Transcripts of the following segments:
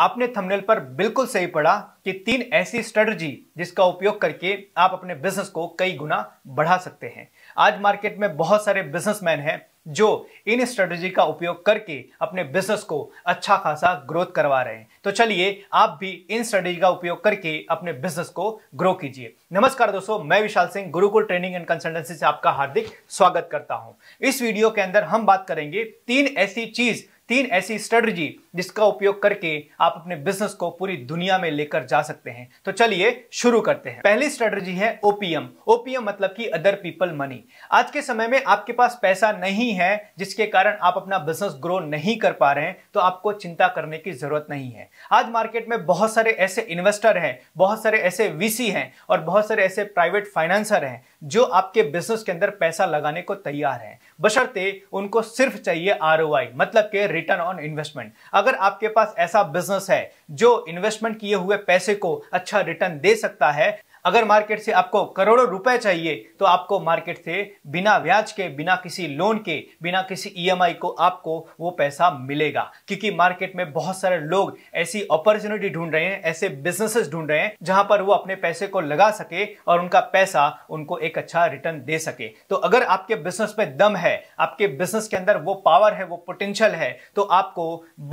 आपने थंबनेल पर बिल्कुल सही पढ़ा कि तीन ऐसी स्ट्रेटजी जिसका उपयोग करके आप अपने बिजनेस को कई गुना बढ़ा सकते हैं आज मार्केट में बहुत सारे बिजनेसमैन हैं जो इन स्ट्रेटजी का उपयोग करके अपने बिजनेस को अच्छा खासा ग्रोथ करवा रहे हैं तो चलिए आप भी इन स्ट्रेटजी का उपयोग करके अपने बिजनेस को ग्रो कीजिए नमस्कार दोस्तों मैं Vishal Singh Gurukul training and consultancy से आपका हार्दिक स्वागत करता हूं इस वीडियो के अंदर हम बात करेंगे तीन ऐसी चीज तीन ऐसी स्ट्रेटजी जिसका उपयोग करके आप अपने बिजनेस को पूरी दुनिया में लेकर जा सकते हैं तो चलिए शुरू करते हैं पहली स्ट्रेटजी है ओपीएम ओपीएम मतलब कि अदर पीपल मनी आज के समय में आपके पास पैसा नहीं है जिसके कारण आप अपना बिजनेस ग्रो नहीं कर पा रहे हैं तो आपको चिंता करने की जरूरत नहीं है आज मार्केट में बहुत सारे ऐसे इन्वेस्टर हैं बहुत सारे ऐसे वीसी हैं और बहुत सारे ऐसे प्राइवेट फाइनेंसर हैं जो आपके बिजनेस के अंदर पैसा लगाने को तैयार हैं बशर्ते उनको सिर्फ चाहिए आर मतलब के रिटर्न ऑन इन्वेस्टमेंट अगर आपके पास ऐसा बिजनेस है जो इन्वेस्टमेंट किए हुए पैसे को अच्छा रिटर्न दे सकता है अगर मार्केट से आपको करोड़ों रुपए चाहिए तो आपको मार्केट से बिना ब्याज के बिना किसी लोन के बिना किसी ईएमआई e को आपको वो पैसा मिलेगा क्योंकि मार्केट में बहुत सारे लोग ऐसी अपॉर्चुनिटी ढूंढ रहे हैं ऐसे बिजनेसेस ढूंढ रहे हैं जहां पर वो अपने पैसे को लगा सके और उनका पैसा उनको एक अच्छा रिटर्न दे सके तो अगर आपके बिजनेस में दम है आपके बिजनेस के अंदर वो पावर है वो पोटेंशियल है तो आपको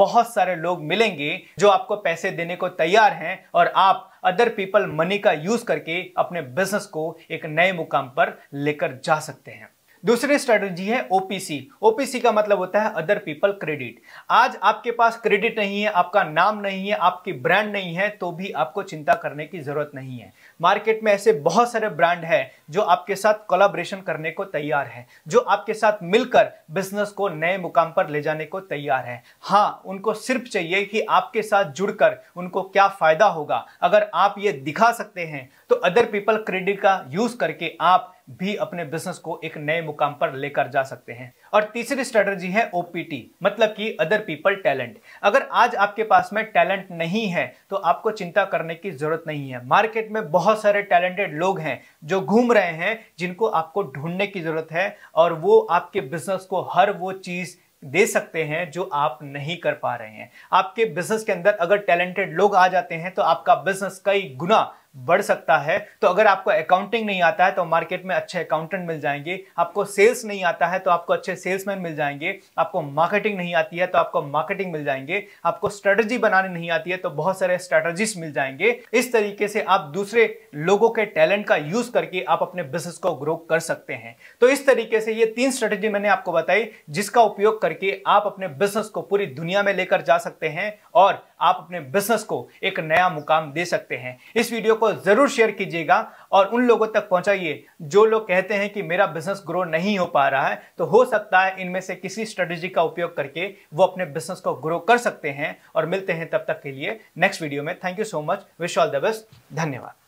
बहुत सारे लोग मिलेंगे जो आपको पैसे देने को तैयार हैं और आप अदर पीपल मनी का यूज करके अपने बिजनेस को एक नए मुकाम पर लेकर जा सकते हैं दूसरी स्ट्रेटजी है ओपीसी ओपीसी का मतलब होता है अदर पीपल क्रेडिट आज आपके पास क्रेडिट नहीं है आपका नाम नहीं है आपकी ब्रांड नहीं है तो भी आपको चिंता करने की जरूरत नहीं है मार्केट में ऐसे बहुत सारे ब्रांड है जो आपके साथ कोलाब्रेशन करने को तैयार है जो आपके साथ मिलकर बिजनेस को नए मुकाम पर ले जाने को तैयार है हाँ उनको सिर्फ चाहिए कि आपके साथ जुड़कर उनको क्या फायदा होगा अगर आप ये दिखा सकते हैं तो अदर पीपल क्रेडिट का यूज करके आप भी अपने बिजनेस को एक नए मुकाम पर लेकर जा सकते हैं और तीसरी स्ट्रेटजी है ओपीटी मतलब कि अदर पीपल टैलेंट अगर आज आपके पास में टैलेंट नहीं है तो आपको चिंता करने की जरूरत नहीं है मार्केट में बहुत सारे टैलेंटेड लोग हैं जो घूम रहे हैं जिनको आपको ढूंढने की जरूरत है और वो आपके बिजनेस को हर वो चीज दे सकते हैं जो आप नहीं कर पा रहे हैं आपके बिजनेस के अंदर अगर टैलेंटेड लोग आ जाते हैं तो आपका बिजनेस कई गुना बढ़ सकता है तो अगर आपको अकाउंटिंग नहीं आता है तो मार्केट में अच्छे अकाउंटेंट मिल जाएंगे आपको सेल्स नहीं आता है तो आपको अच्छे सेल्समैन मिल जाएंगे आपको मार्केटिंग नहीं आती है तो आपको मार्केटिंग मिल जाएंगे आपको स्ट्रेटजी बनानी नहीं आती है तो बहुत सारे स्ट्रेटजिस्ट मिल जाएंगे इस तरीके से आप दूसरे लोगों के टैलेंट का यूज करके आप अपने बिजनेस को ग्रो कर सकते हैं तो इस तरीके से ये तीन स्ट्रेटेजी मैंने आपको बताई जिसका उपयोग करके आप अपने बिजनेस को पूरी दुनिया में लेकर जा सकते हैं और आप अपने बिजनेस को एक नया मुकाम दे सकते हैं इस वीडियो को जरूर शेयर कीजिएगा और उन लोगों तक पहुंचाइए जो लोग कहते हैं कि मेरा बिजनेस ग्रो नहीं हो पा रहा है तो हो सकता है इनमें से किसी स्ट्रेटेजी का उपयोग करके वो अपने बिजनेस को ग्रो कर सकते हैं और मिलते हैं तब तक के लिए नेक्स्ट वीडियो में thank you so much wish all the best धन्यवाद